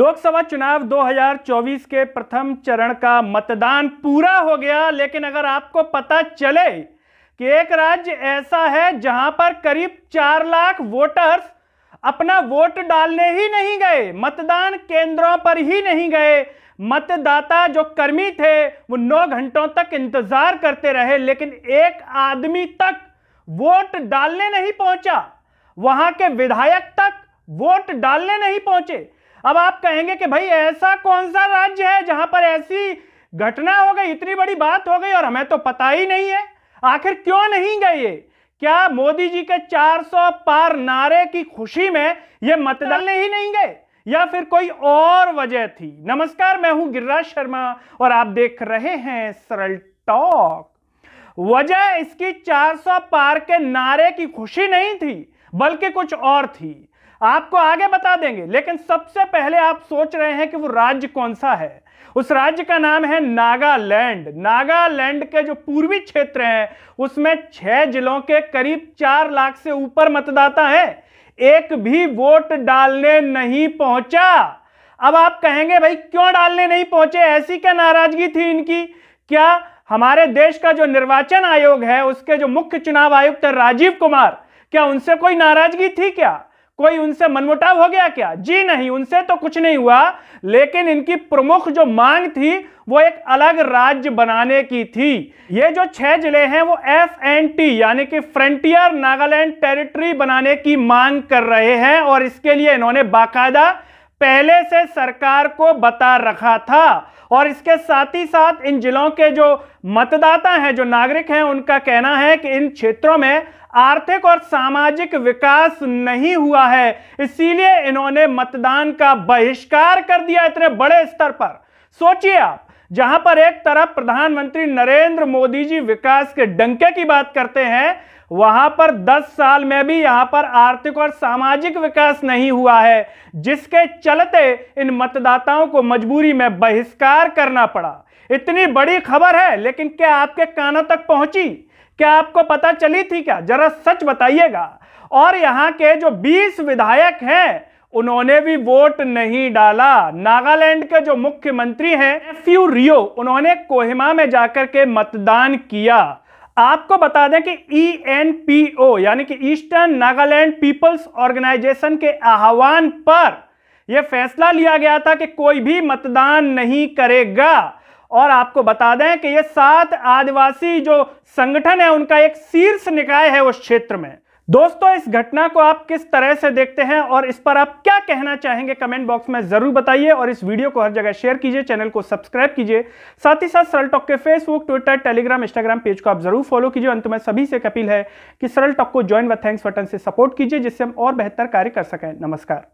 लोकसभा चुनाव 2024 के प्रथम चरण का मतदान पूरा हो गया लेकिन अगर आपको पता चले कि एक राज्य ऐसा है जहां पर करीब चार लाख वोटर्स अपना वोट डालने ही नहीं गए मतदान केंद्रों पर ही नहीं गए मतदाता जो कर्मी थे वो नौ घंटों तक इंतजार करते रहे लेकिन एक आदमी तक वोट डालने नहीं पहुंचा वहां के विधायक तक वोट डालने नहीं पहुंचे अब आप कहेंगे कि भाई ऐसा कौन सा राज्य है जहां पर ऐसी घटना हो गई इतनी बड़ी बात हो गई और हमें तो पता ही नहीं है आखिर क्यों नहीं गए ये क्या मोदी जी के 400 पार नारे की खुशी में ये मतदान ही नहीं गए या फिर कोई और वजह थी नमस्कार मैं हूं गिरिराज शर्मा और आप देख रहे हैं सरल टॉक वजह इसकी 400 पार के नारे की खुशी नहीं थी बल्कि कुछ और थी आपको आगे बता देंगे लेकिन सबसे पहले आप सोच रहे हैं कि वो राज्य कौन सा है उस राज्य का नाम है नागालैंड नागालैंड के जो पूर्वी क्षेत्र हैं उसमें छह जिलों के करीब चार लाख से ऊपर मतदाता हैं एक भी वोट डालने नहीं पहुंचा अब आप कहेंगे भाई क्यों डालने नहीं पहुंचे ऐसी क्या नाराजगी थी इनकी क्या हमारे देश का जो निर्वाचन आयोग है उसके जो मुख्य चुनाव आयुक्त राजीव कुमार क्या उनसे कोई नाराजगी थी क्या कोई उनसे मनमुटाव हो गया क्या जी नहीं उनसे तो कुछ नहीं हुआ लेकिन इनकी प्रमुख जो मांग थी वो एक अलग राज्य बनाने की थी ये जो छह जिले हैं वो एफ एन टी यानी कि फ्रंटियर नागालैंड टेरिटरी बनाने की मांग कर रहे हैं और इसके लिए इन्होंने बाकायदा पहले से सरकार को बता रखा था और इसके साथ ही साथ इन जिलों के जो मतदाता हैं जो नागरिक हैं उनका कहना है कि इन क्षेत्रों में आर्थिक और सामाजिक विकास नहीं हुआ है इसीलिए इन्होंने मतदान का बहिष्कार कर दिया इतने बड़े स्तर पर सोचिए आप जहां पर एक तरफ प्रधानमंत्री नरेंद्र मोदी जी विकास के डंके की बात करते हैं वहां पर 10 साल में भी यहां पर आर्थिक और सामाजिक विकास नहीं हुआ है जिसके चलते इन मतदाताओं को मजबूरी में बहिष्कार करना पड़ा इतनी बड़ी खबर है लेकिन क्या आपके कानों तक पहुंची क्या आपको पता चली थी क्या जरा सच बताइएगा और यहाँ के जो 20 विधायक हैं उन्होंने भी वोट नहीं डाला नागालैंड के जो मुख्यमंत्री हैं एफ यू रियो उन्होंने कोहिमा में जाकर के मतदान किया आपको बता दें कि ई एन पी ओ यानी कि ईस्टर्न नागालैंड पीपल्स ऑर्गेनाइजेशन के आह्वान पर यह फैसला लिया गया था कि कोई भी मतदान नहीं करेगा और आपको बता दें कि ये सात आदिवासी जो संगठन है उनका एक शीर्ष निकाय है उस क्षेत्र में दोस्तों इस घटना को आप किस तरह से देखते हैं और इस पर आप क्या कहना चाहेंगे कमेंट बॉक्स में जरूर बताइए और इस वीडियो को हर जगह शेयर कीजिए चैनल को सब्सक्राइब कीजिए साथ ही साथ सरल टॉक के Facebook Twitter Telegram Instagram page को आप जरूर फॉलो कीजिए अंत में सभी से एक अपील है कि सरल टॉक को ज्वाइन व थैंक्स बटन से सपोर्ट कीजिए जिससे हम और बेहतर कार्य कर सकें नमस्कार